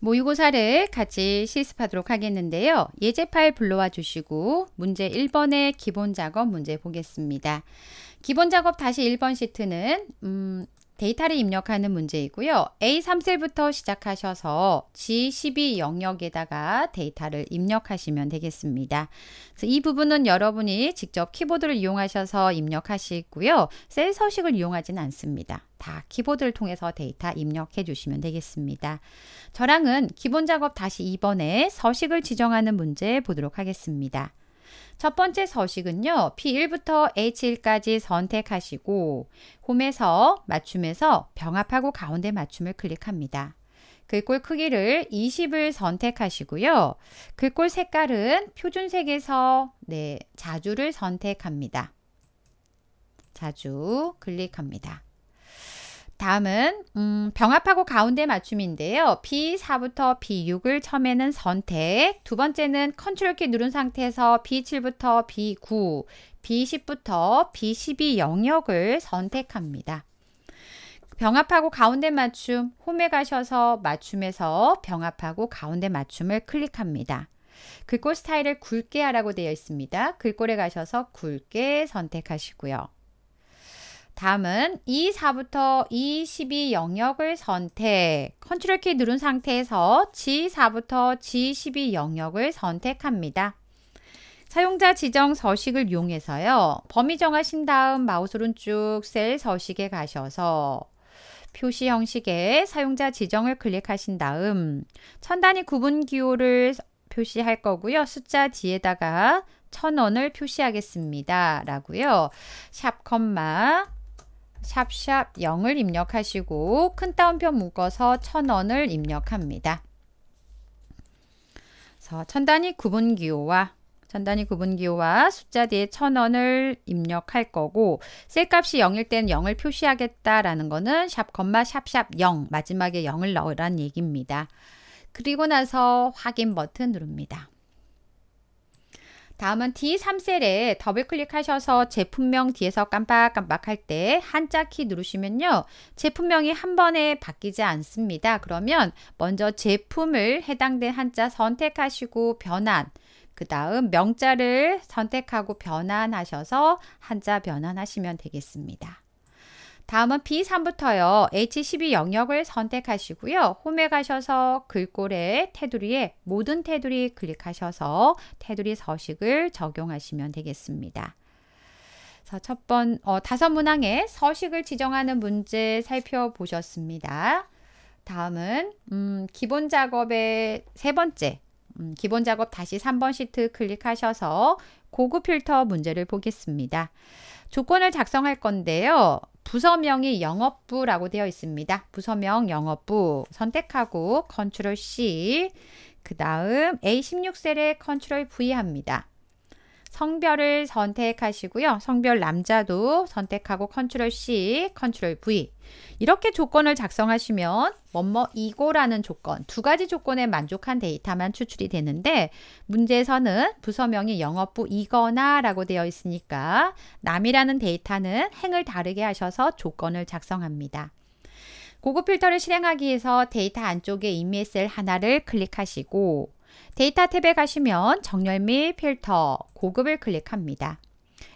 모의고사를 같이 실습하도록 하겠는데요. 예제 파일 불러와 주시고 문제 1번의 기본 작업 문제 보겠습니다. 기본 작업 다시 1번 시트는 음, 데이터를 입력하는 문제이고요. A3셀부터 시작하셔서 G12 영역에다가 데이터를 입력하시면 되겠습니다. 이 부분은 여러분이 직접 키보드를 이용하셔서 입력하시고요. 셀 서식을 이용하진 않습니다. 다 키보드를 통해서 데이터 입력해 주시면 되겠습니다. 저랑은 기본 작업 다시 2번에 서식을 지정하는 문제 보도록 하겠습니다. 첫 번째 서식은요. P1부터 H1까지 선택하시고 홈에서 맞춤에서 병합하고 가운데 맞춤을 클릭합니다. 글꼴 크기를 20을 선택하시고요. 글꼴 색깔은 표준색에서 네, 자주를 선택합니다. 자주 클릭합니다. 다음은 음, 병합하고 가운데 맞춤인데요. B4부터 B6을 처음에는 선택, 두 번째는 컨트롤 키 누른 상태에서 B7부터 B9, B10부터 B12 영역을 선택합니다. 병합하고 가운데 맞춤, 홈에 가셔서 맞춤에서 병합하고 가운데 맞춤을 클릭합니다. 글꼴 스타일을 굵게 하라고 되어 있습니다. 글꼴에 가셔서 굵게 선택하시고요. 다음은 E4부터 E12 영역을 선택. 컨트롤 키 누른 상태에서 G4부터 G12 영역을 선택합니다. 사용자 지정 서식을 이용해서요. 범위 정하신 다음 마우스 오른쪽 셀 서식에 가셔서 표시 형식의 사용자 지정을 클릭하신 다음 천 단위 구분 기호를 표시할 거고요. 숫자 뒤에다가 천원을 표시하겠습니다. 라고요. 샵 컴마 샵샵 0을 입력하시고 큰 따옴표 묶어서 1000원을 입력합니다. 그래서 천단위 구분기호와 전단위 구분기호와 숫자 뒤에 1000원을 입력할 거고 셀값이 0일 때 0을 표시하겠다라는 거는 샵 건마 샵샵 0 마지막에 0을 넣으란 얘기입니다. 그리고 나서 확인 버튼 누릅니다. 다음은 D3셀에 더블 클릭하셔서 제품명 뒤에서 깜빡깜빡 할때 한자 키 누르시면요. 제품명이 한 번에 바뀌지 않습니다. 그러면 먼저 제품을 해당된 한자 선택하시고 변환, 그 다음 명자를 선택하고 변환하셔서 한자 변환하시면 되겠습니다. 다음은 B3부터요. H12 영역을 선택하시고요. 홈에 가셔서 글꼴에 테두리에 모든 테두리 클릭하셔서 테두리 서식을 적용하시면 되겠습니다. 첫 번, 어, 다섯 문항에 서식을 지정하는 문제 살펴보셨습니다. 다음은 음, 기본 작업의 세 번째, 음, 기본 작업 다시 3번 시트 클릭하셔서 고급 필터 문제를 보겠습니다. 조건을 작성할 건데요. 부서명이 영업부라고 되어 있습니다. 부서명 영업부 선택하고 컨트롤 C 그 다음 A16셀에 컨트롤 V 합니다. 성별을 선택하시고요. 성별 남자도 선택하고 컨트롤 C, 컨트롤 V. 이렇게 조건을 작성하시면 뭐뭐 이고라는 조건, 두 가지 조건에 만족한 데이터만 추출이 되는데 문제에서는 부서명이 영업부 이거나 라고 되어 있으니까 남이라는 데이터는 행을 다르게 하셔서 조건을 작성합니다. 고급 필터를 실행하기 위해서 데이터 안쪽에 EMSL 하나를 클릭하시고 데이터 탭에 가시면 정렬 및 필터 고급을 클릭합니다.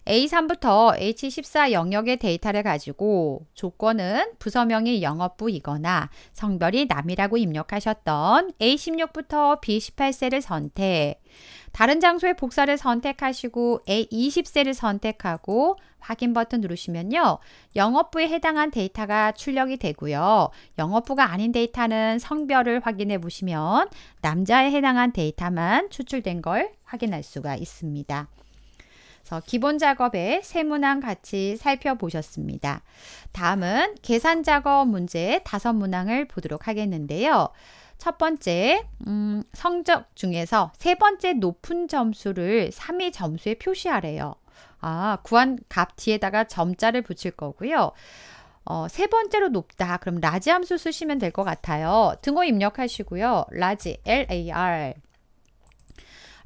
A3부터 H14 영역의 데이터를 가지고 조건은 부서명이 영업부이거나 성별이 남이라고 입력하셨던 A16부터 B18세를 선택, 다른 장소의 복사를 선택하시고 A20세를 선택하고 확인 버튼 누르시면요. 영업부에 해당한 데이터가 출력이 되고요. 영업부가 아닌 데이터는 성별을 확인해 보시면 남자에 해당한 데이터만 추출된 걸 확인할 수가 있습니다. 기본 작업의 세 문항 같이 살펴보셨습니다. 다음은 계산 작업 문제 다섯 문항을 보도록 하겠는데요. 첫 번째, 음, 성적 중에서 세 번째 높은 점수를 3위 점수에 표시하래요. 아, 구한 값 뒤에다가 점자를 붙일 거고요. 어, 세 번째로 높다. 그럼 라지 함수 쓰시면 될 것 같아요. 등호 입력하시고요. 라지, L-A-R.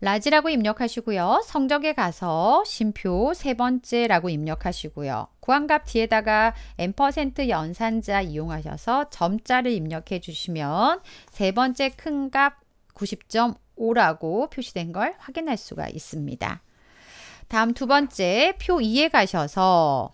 라지라고 입력하시고요. 성적에 가서 심표 세 번째라고 입력하시고요. 구한값 뒤에다가 n% 연산자 이용하셔서 점자를 입력해 주시면 세 번째 큰 값 90.5라고 표시된 걸 확인할 수가 있습니다. 다음 두 번째 표 2에 가셔서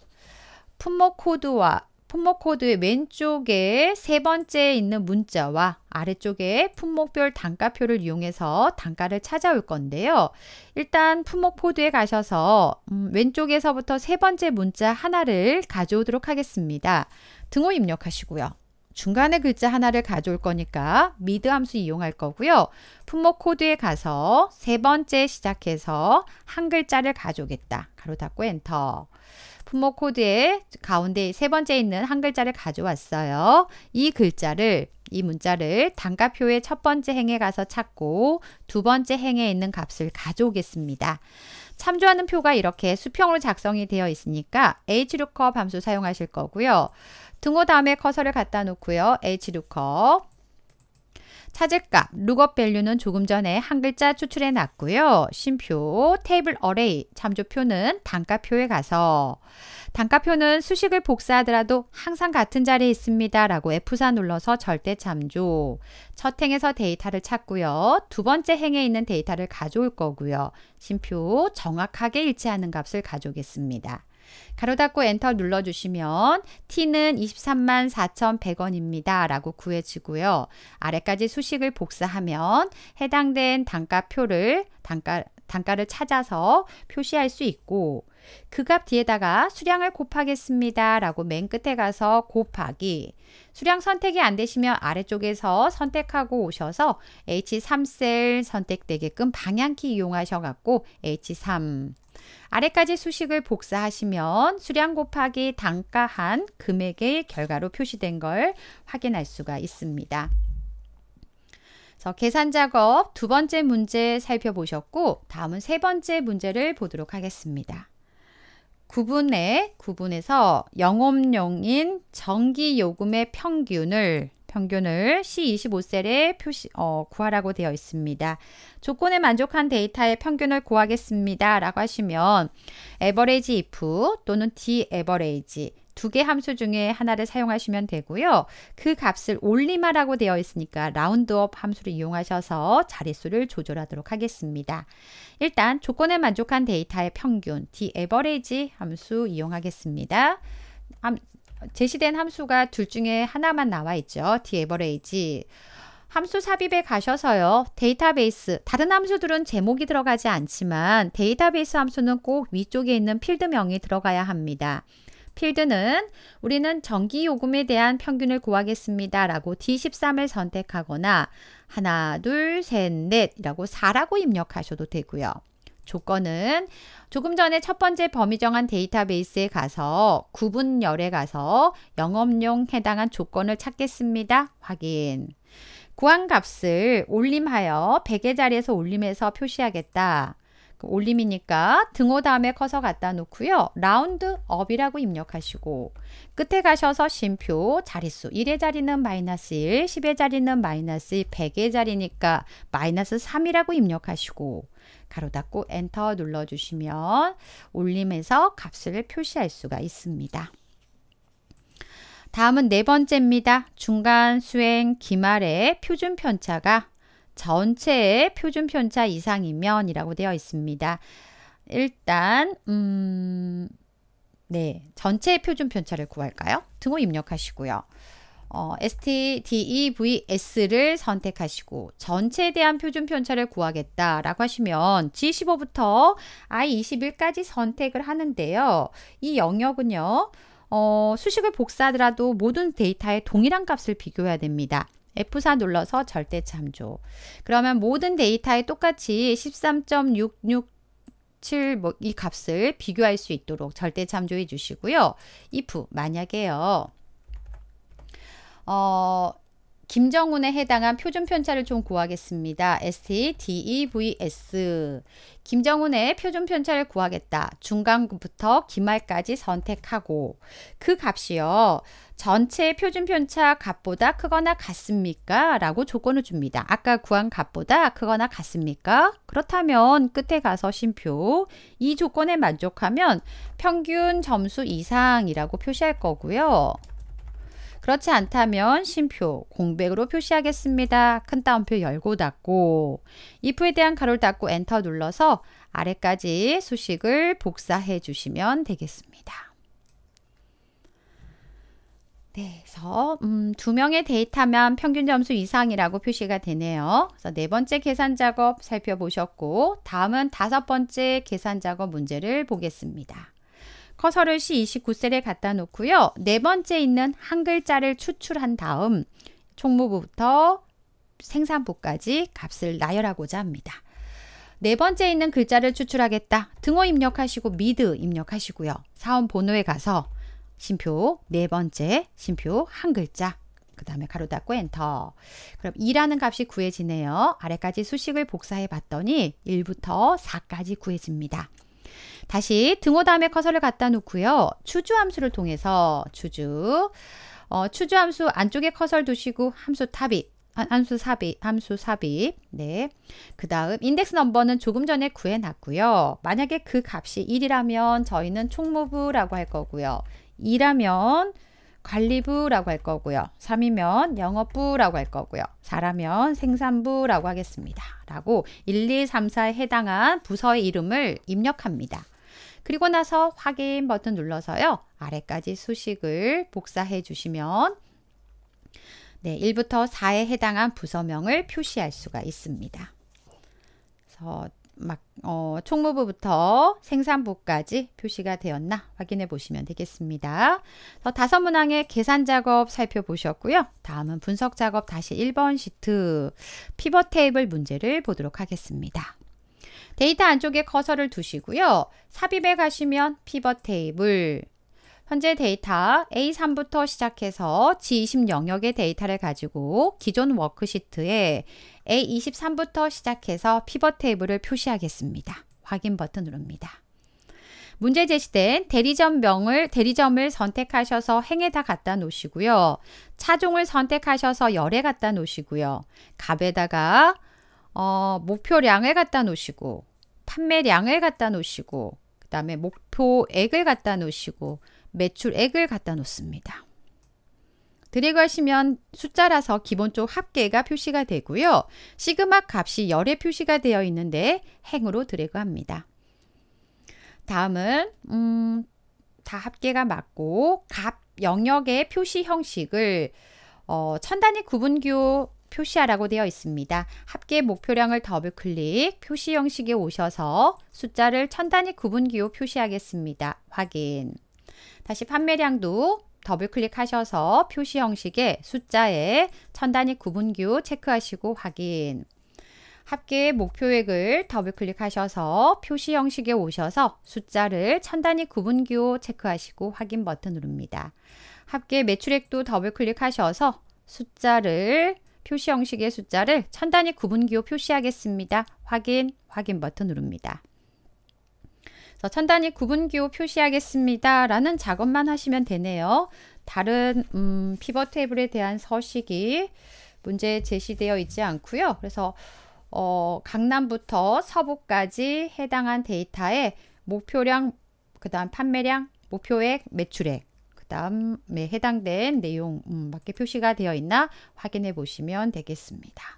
품목 코드와 품목 코드의 왼쪽에 세 번째에 있는 문자와 아래쪽에 품목별 단가표를 이용해서 단가를 찾아올 건데요. 일단 품목 코드에 가셔서 음, 왼쪽에서부터 세 번째 문자 하나를 가져오도록 하겠습니다. 등호 입력하시고요. 중간에 글자 하나를 가져올 거니까 미드 함수 이용할 거고요. 품목 코드에 가서 세 번째 시작해서 한 글자를 가져오겠다. 가로 닫고 엔터. 품목 코드의 가운데 세 번째 있는 한 글자를 가져왔어요. 이 글자를 이 문자를 단가표의 첫 번째 행에 가서 찾고 두 번째 행에 있는 값을 가져오겠습니다. 참조하는 표가 이렇게 수평으로 작성이 되어 있으니까 hlookup 함수 사용하실 거고요. 등호 다음에 커서를 갖다 놓고요. hlookup 사을 값, 룩업 밸류는 조금 전에 한 글자 추출해 놨고요. 심표 테이블 어레이, 참조표는 단가표에 가서 단가표는 수식을 복사하더라도 항상 같은 자리에 있습니다. 라고 F4 눌러서 절대 참조. 첫 행에서 데이터를 찾고요. 두 번째 행에 있는 데이터를 가져올 거고요. 심표 정확하게 일치하는 값을 가져오겠습니다. 가로 닫고 엔터 눌러주시면 t는 2 3 4,100원입니다. 라고 구해지고요. 아래까지 수식을 복사하면 해당된 단가표를 단가 단가를 찾아서 표시할 수 있고 그 값 뒤에다가 수량을 곱하겠습니다 라고 맨 끝에 가서 곱하기 수량 선택이 안 되시면 아래쪽에서 선택하고 오셔서 H3셀 선택되게끔 방향키 이용하셔갖고 H3 아래까지 수식을 복사하시면 수량 곱하기 단가 한 금액의 결과로 표시된 걸 확인할 수가 있습니다. 그래서 계산 작업 두 번째 문제 살펴보셨고 다음은 세 번째 문제를 보도록 하겠습니다. 구분에 구분에서 영업용인 전기요금의 평균을 평균을 C25셀에 표시, 어, 구하라고 되어 있습니다. 조건에 만족한 데이터의 평균을 구하겠습니다. 라고 하시면 average if 또는 d average 두 개 함수 중에 하나를 사용하시면 되고요. 그 값을 올리마라고 되어 있으니까 라운드업 함수를 이용하셔서 자릿수를 조절하도록 하겠습니다. 일단 조건에 만족한 데이터의 평균 d average 함수 이용하겠습니다. 제시된 함수가 둘 중에 하나만 나와 있죠. dAverage. 함수 삽입에 가셔서요. 데이터베이스, 다른 함수들은 제목이 들어가지 않지만 데이터베이스 함수는 꼭 위쪽에 있는 필드명이 들어가야 합니다. 필드는 우리는 전기요금에 대한 평균을 구하겠습니다. 라고 D13을 선택하거나 하나, 둘, 셋, 넷 이라고 4라고 입력하셔도 되고요. 조건은 조금 전에 첫 번째 범위 정한 데이터베이스에 가서 구분열에 가서 영업용 해당한 조건을 찾겠습니다. 확인. 구한 값을 올림하여 100의 자리에서 올림해서 표시하겠다. 올림이니까 등호 다음에 커서 갖다 놓고요. 라운드업이라고 입력하시고 끝에 가셔서 쉼표 자릿수 1의 자리는 마이너스 1, 10의 자리는 마이너스 100의 자리니까 마이너스 3이라고 입력하시고 가로 닫고 엔터 눌러주시면 올림에서 값을 표시할 수가 있습니다. 다음은 네 번째입니다. 중간 수행 기말의 표준 편차가 전체의 표준 편차 이상이면 이라고 되어 있습니다. 일단 음, 네 전체의 표준 편차를 구할까요? 등호 입력하시고요. 어, STDEVS를 선택하시고 전체에 대한 표준 편차를 구하겠다라고 하시면 G15부터 I21까지 선택을 하는데요. 이 영역은요. 어, 수식을 복사하더라도 모든 데이터의 동일한 값을 비교해야 됩니다. F4 눌러서 절대 참조. 그러면 모든 데이터에 똑같이 13.66 7뭐이 값을 비교할 수 있도록 절대 참조해 주시고요. if 만약에요. 어, 김정훈에 해당한 표준 편차를 좀 구하겠습니다. ST, DEVS. 김정훈의 표준 편차를 구하겠다. 중간부터 기말까지 선택하고 그 값이요. 전체 표준 편차 값보다 크거나 같습니까? 라고 조건을 줍니다. 아까 구한 값보다 크거나 같습니까? 그렇다면 끝에 가서 심표 이 조건에 만족하면 평균 점수 이상이라고 표시할 거고요. 그렇지 않다면 심표 공백으로 표시하겠습니다. 큰 따옴표 열고 닫고 if에 대한 가로를 닫고 엔터 눌러서 아래까지 수식을 복사해 주시면 되겠습니다. 네, 그래서 음, 두 명의 데이터면 평균 점수 이상이라고 표시가 되네요. 그래서 네 번째 계산 작업 살펴보셨고 다음은 다섯 번째 계산 작업 문제를 보겠습니다. 커서를 C29셀에 갖다 놓고요. 네 번째 있는 한 글자를 추출한 다음 총무부부터 생산부까지 값을 나열하고자 합니다. 네 번째 있는 글자를 추출하겠다. 등호 입력하시고 미드 입력하시고요. 사원 번호에 가서 심표 네 번째 심표 한 글자 그 다음에 가로 닫고 엔터 그럼 2라는 값이 구해지네요. 아래까지 수식을 복사해 봤더니 1부터 4까지 구해집니다. 다시 등호 다음에 커서를 갖다 놓고요. 추주 함수를 통해서 추주 어, 추주 함수 안쪽에 커서를 두시고 함수 탑입 아, 함수 삽입, 함수 삽입. 네. 그 다음, 인덱스 넘버는 조금 전에 구해놨고요. 만약에 그 값이 1이라면 저희는 총무부라고 할 거고요. 2라면 관리부라고 할 거고요. 3이면 영업부라고 할 거고요. 4라면 생산부라고 하겠습니다. 라고 1, 2, 3, 4에 해당한 부서의 이름을 입력합니다. 그리고 나서 확인 버튼 눌러서요. 아래까지 수식을 복사해 주시면 네, 1부터 4에 해당한 부서명을 표시할 수가 있습니다. 그래서 막 어, 총무부부터 생산부까지 표시가 되었나 확인해 보시면 되겠습니다. 다섯 문항의 계산 작업 살펴보셨고요. 다음은 분석 작업 다시 1번 시트 피벗 테이블 문제를 보도록 하겠습니다. 데이터 안쪽에 커서를 두시고요. 삽입에 가시면 피벗 테이블 현재 데이터 A3부터 시작해서 G20 영역의 데이터를 가지고 기존 워크시트에 A23부터 시작해서 피벗 테이블을 표시하겠습니다. 확인 버튼 누릅니다. 문제 제시된 대리점명을 대리점을 선택하셔서 행에다 갖다 놓으시고요. 차종을 선택하셔서 열에 갖다 놓으시고요. 갑에다가 어, 목표량을 갖다 놓으시고 판매량을 갖다 놓으시고 그 다음에 목표액을 갖다 놓으시고 매출액을 갖다 놓습니다. 드래그 하시면 숫자라서 기본쪽 합계가 표시가 되고요. 시그마 값이 열에 표시가 되어 있는데 행으로 드래그 합니다. 다음은 음, 다 합계가 맞고 값 영역의 표시 형식을 어, 천 단위 구분교 표시하라고 되어 있습니다. 합계 목표량을 더블 클릭, 표시 형식에 오셔서 숫자를 천 단위 구분기호 표시하겠습니다. 확인. 다시 판매량도 더블 클릭하셔서 표시 형식의 숫자에 천 단위 구분규 체크하시고 확인. 합계 목표액을 더블 클릭하셔서 표시 형식에 오셔서 숫자를 천 단위 구분규 체크하시고 확인 버튼 누릅니다. 합계 매출액도 더블 클릭하셔서 숫자를 표시 형식의 숫자를 천 단위 구분기호 표시하겠습니다. 확인, 확인 버튼 누릅니다. 천단위 구분기호 표시하겠습니다. 라는 작업만 하시면 되네요. 다른 음, 피벗 테이블에 대한 서식이 문제 제시되어 있지 않고요. 그래서 어, 강남부터 서부까지 해당한 데이터에 목표량, 그 다음 판매량, 목표액, 매출액, 그 다음에 해당된 내용 음, 맞 표시가 되어 있나 확인해 보시면 되겠습니다.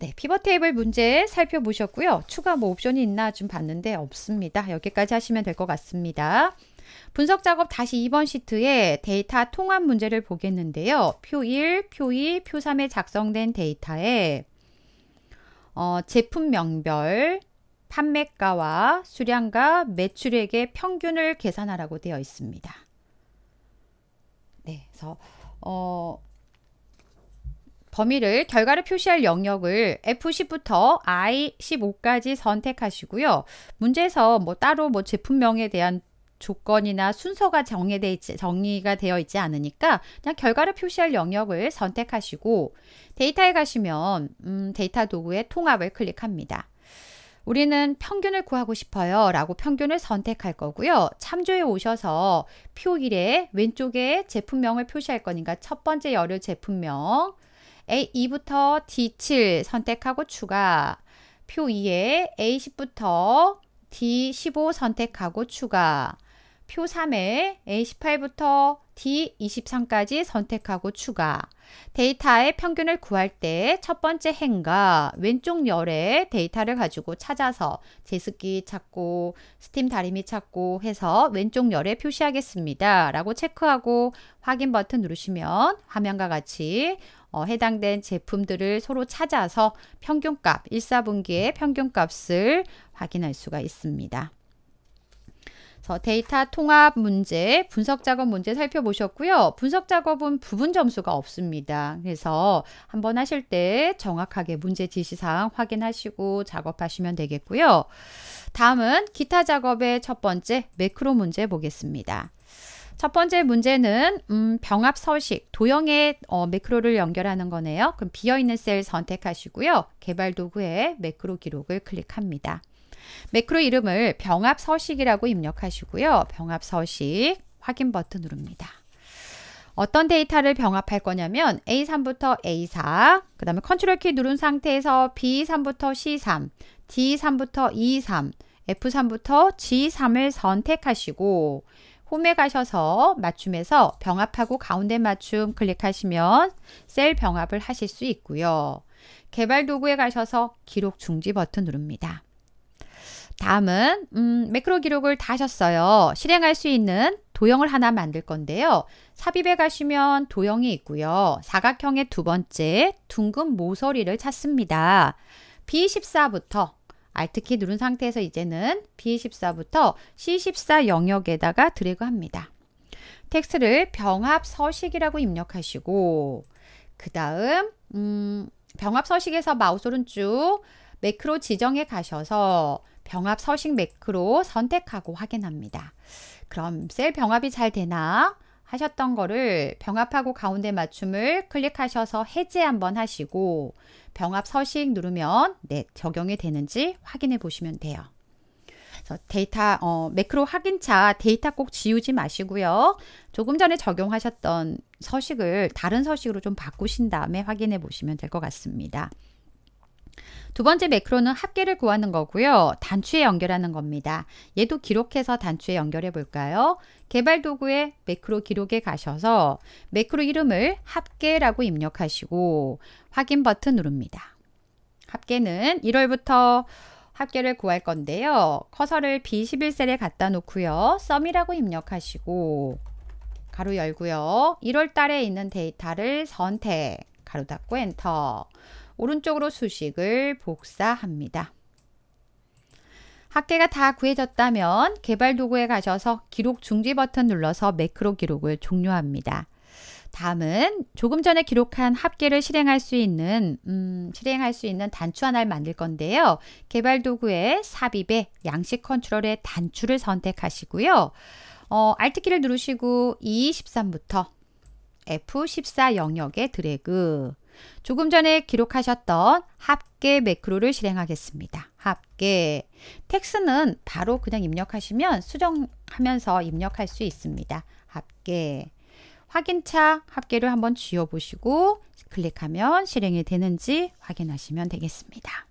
네, 피벗 테이블 문제 살펴보셨고요. 추가 뭐 옵션이 있나 좀 봤는데 없습니다. 여기까지 하시면 될 것 같습니다. 분석 작업 다시 2번 시트에 데이터 통합 문제를 보겠는데요. 표 1, 표 2, 표 3에 작성된 데이터에 어, 제품명별, 판매가와 수량과 매출액의 평균을 계산하라고 되어 있습니다. 네, 그래서 어, 범위를 결과를 표시할 영역을 F10부터 I15까지 선택하시고요. 문제에서 뭐 따로 뭐 제품명에 대한 조건이나 순서가 정해돼 있지, 정의가 되어 있지 않으니까 그냥 결과를 표시할 영역을 선택하시고 데이터에 가시면 음, 데이터 도구의 통합을 클릭합니다. 우리는 평균을 구하고 싶어요 라고 평균을 선택할 거고요. 참조에 오셔서 표 1에 왼쪽에 제품명을 표시할 거니까 첫 번째 열을 제품명 A2부터 D7 선택하고 추가. 표 2에 A10부터 D15 선택하고 추가. 표 3에 A18부터 D23까지 선택하고 추가. 데이터의 평균을 구할 때 첫 번째 행과 왼쪽 열에 데이터를 가지고 찾아서 제습기 찾고 스팀 다리미 찾고 해서 왼쪽 열에 표시하겠습니다. 라고 체크하고 확인 버튼 누르시면 화면과 같이 어, 해당된 제품들을 서로 찾아서 평균값, 1 4분기의 평균값을 확인할 수가 있습니다. 데이터 통합 문제, 분석 작업 문제 살펴보셨고요. 분석 작업은 부분 점수가 없습니다. 그래서 한번 하실 때 정확하게 문제 지시사항 확인하시고 작업하시면 되겠고요. 다음은 기타 작업의 첫 번째 매크로 문제 보겠습니다. 첫 번째 문제는 음, 병합 서식, 도형의 어, 매크로를 연결하는 거네요. 그럼 비어있는 셀 선택하시고요. 개발 도구에 매크로 기록을 클릭합니다. 매크로 이름을 병합 서식이라고 입력하시고요. 병합 서식 확인 버튼 누릅니다. 어떤 데이터를 병합할 거냐면 A3부터 A4, 그 다음에 컨트롤 키 누른 상태에서 B3부터 C3, D3부터 E3, F3부터 G3을 선택하시고 홈에 가셔서 맞춤에서 병합하고 가운데 맞춤 클릭하시면 셀 병합을 하실 수 있고요. 개발 도구에 가셔서 기록 중지 버튼 누릅니다. 다음은 음, 매크로 기록을 다 하셨어요. 실행할 수 있는 도형을 하나 만들 건데요. 삽입에 가시면 도형이 있고요. 사각형의 두 번째 둥근 모서리를 찾습니다. B14부터 알트키 누른 상태에서 이제는 B14부터 C14 영역에다가 드래그합니다. 텍스트를 병합 서식이라고 입력하시고 그 다음 음, 병합 서식에서 마우스 오른쪽 매크로 지정에 가셔서 병합 서식 매크로 선택하고 확인합니다. 그럼 셀 병합이 잘 되나? 하셨던 거를 병합하고 가운데 맞춤을 클릭하셔서 해제 한번 하시고 병합 서식 누르면 네, 적용이 되는지 확인해 보시면 돼요. 그래서 데이터 어, 매크로 확인차 데이터 꼭 지우지 마시고요. 조금 전에 적용하셨던 서식을 다른 서식으로 좀 바꾸신 다음에 확인해 보시면 될 것 같습니다. 두 번째 매크로는 합계를 구하는 거고요. 단추에 연결하는 겁니다. 얘도 기록해서 단추에 연결해 볼까요? 개발 도구에 매크로 기록에 가셔서 매크로 이름을 합계라고 입력하시고 확인 버튼 누릅니다. 합계는 1월부터 합계를 구할 건데요. 커서를 B11셀에 갖다 놓고요. 썸이라고 입력하시고 가로 열고요. 1월 달에 있는 데이터를 선택 가로 닫고 엔터 오른쪽으로 수식을 복사합니다. 학계가 다 구해졌다면 개발 도구에 가셔서 기록 중지 버튼 눌러서 매크로 기록을 종료합니다. 다음은 조금 전에 기록한 합계를 실행할 수 있는 음, 실행할 수 있는 단추 하나를 만들 건데요. 개발 도구에 삽입에 양식 컨트롤의 단추를 선택하시고요. 어, Alt 키를 누르시고 E13부터 F14 영역에 드래그 조금 전에 기록하셨던 합계 매크로를 실행하겠습니다. 합계. 텍스는 바로 그냥 입력하시면 수정하면서 입력할 수 있습니다. 합계. 확인차 합계를 한번 쥐어보시고 클릭하면 실행이 되는지 확인하시면 되겠습니다.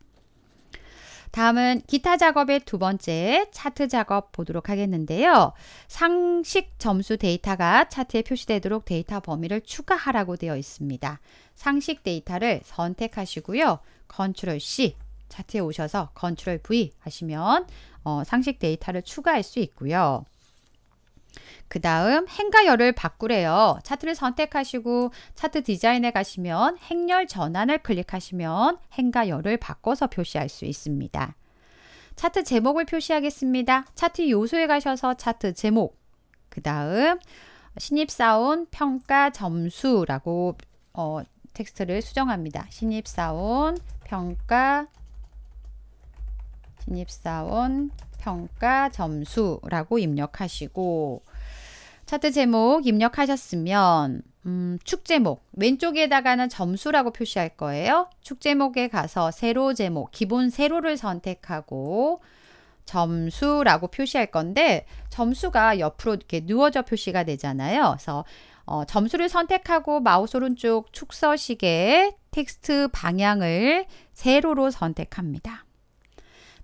다음은 기타 작업의 두 번째 차트 작업 보도록 하겠는데요. 상식 점수 데이터가 차트에 표시되도록 데이터 범위를 추가하라고 되어 있습니다. 상식 데이터를 선택하시고요. 컨트롤 C 차트에 오셔서 컨트롤 V 하시면 어, 상식 데이터를 추가할 수 있고요. 그 다음 행가 열을 바꾸래요. 차트를 선택하시고 차트 디자인에 가시면 행열 전환을 클릭하시면 행과 열을 바꿔서 표시할 수 있습니다. 차트 제목을 표시하겠습니다. 차트 요소에 가셔서 차트 제목 그 다음 신입사원 평가 점수라고 어, 텍스트를 수정합니다. 신입사원 평가 신입사원 평가 점수라고 입력하시고 차트 제목 입력하셨으면 음, 축 제목 왼쪽에다가는 점수라고 표시할 거예요. 축 제목에 가서 세로 제목 기본 세로를 선택하고 점수라고 표시할 건데 점수가 옆으로 이렇게 누워져 표시가 되잖아요. 그래서 어, 점수를 선택하고 마우스 오른쪽 축서식의 텍스트 방향을 세로로 선택합니다.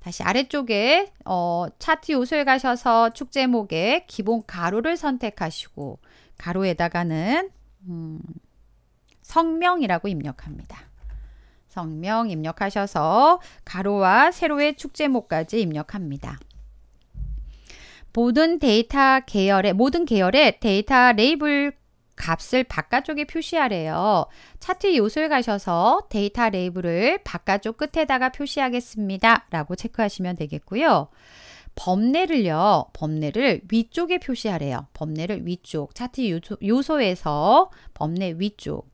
다시 아래쪽에 어, 차트 요소에 가셔서 축제목에 기본 가로를 선택하시고 가로에다가는 음, 성명이라고 입력합니다. 성명 입력하셔서 가로와 세로의 축제목까지 입력합니다. 모든 데이터 계열의 모든 계열의 데이터 레이블 값을 바깥쪽에 표시하래요. 차트 요소에 가셔서 데이터 레이블을 바깥쪽 끝에다가 표시하겠습니다. 라고 체크하시면 되겠고요. 범례를요. 범례를 위쪽에 표시하래요. 범례를 위쪽 차트 요소, 요소에서 범례 위쪽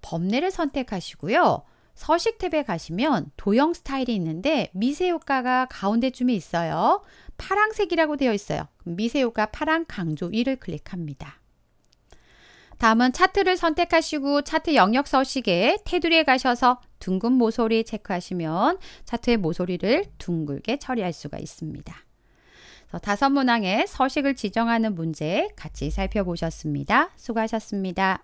범례를 선택하시고요. 서식 탭에 가시면 도형 스타일이 있는데 미세 효과가 가운데쯤에 있어요. 파랑색이라고 되어 있어요. 미세 효과 파랑 강조 1을 클릭합니다. 다음은 차트를 선택하시고 차트 영역 서식에 테두리에 가셔서 둥근 모서리 체크하시면 차트의 모서리를 둥글게 처리할 수가 있습니다. 다섯 문항의 서식을 지정하는 문제 같이 살펴보셨습니다. 수고하셨습니다.